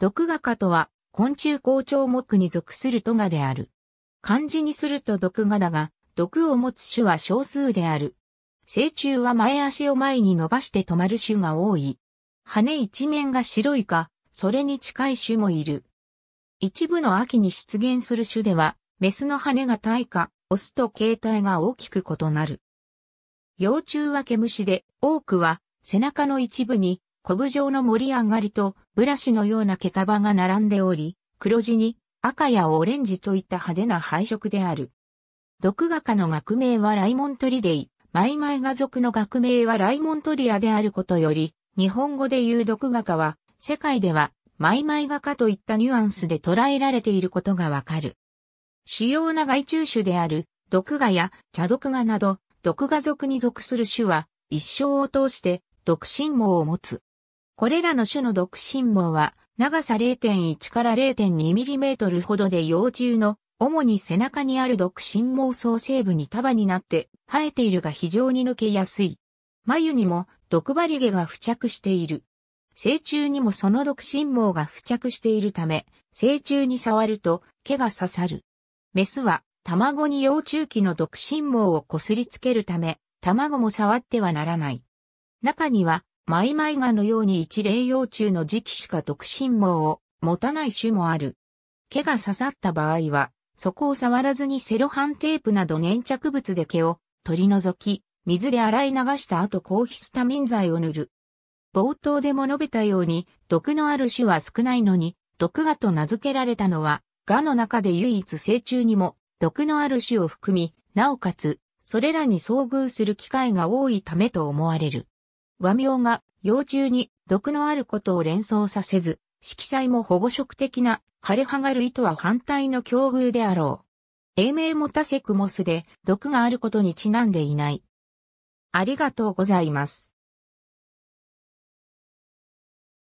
毒画家とは、昆虫校長目に属するトガである。漢字にすると毒画だが、毒を持つ種は少数である。成虫は前足を前に伸ばして止まる種が多い。羽一面が白いか、それに近い種もいる。一部の秋に出現する種では、メスの羽が大化、オスと形態が大きく異なる。幼虫は毛虫で、多くは背中の一部に、コブ状の盛り上がりとブラシのような毛束が並んでおり、黒地に赤やオレンジといった派手な配色である。毒画家の学名はライモントリデイ、マイマイ画族の学名はライモントリアであることより、日本語で言う毒画家は、世界ではマイマイ画家といったニュアンスで捉えられていることがわかる。主要な害虫種である、毒画や茶毒画など、毒画族に属する種は、一生を通して、毒信網を持つ。これらの種の独身網は、長さ0.1から0 2トルほどで幼虫の、主に背中にある独身毛層成部に束になって生えているが非常に抜けやすい。眉にも毒針毛が付着している。成虫にもその独身毛が付着しているため、成虫に触ると毛が刺さる。メスは卵に幼虫期の独身毛をこすりつけるため、卵も触ってはならない。中にはマイマイガのように一例幼虫の時期しか特進毛を持たない種もある。毛が刺さった場合は、そこを触らずにセロハンテープなど粘着物で毛を取り除き、水で洗い流した後抗ヒスタミン剤を塗る。冒頭でも述べたように、毒のある種は少ないのに、毒ガと名付けられたのは、ガの中で唯一成虫にも、毒のある種を含み、なおかつ、それらに遭遇する機会が多いためと思われる。和名が幼虫に毒のあることを連想させず、色彩も保護色的な枯れ葉が意図は反対の境遇であろう。英名もたせクモスで毒があることにちなんでいない。ありがとうございます。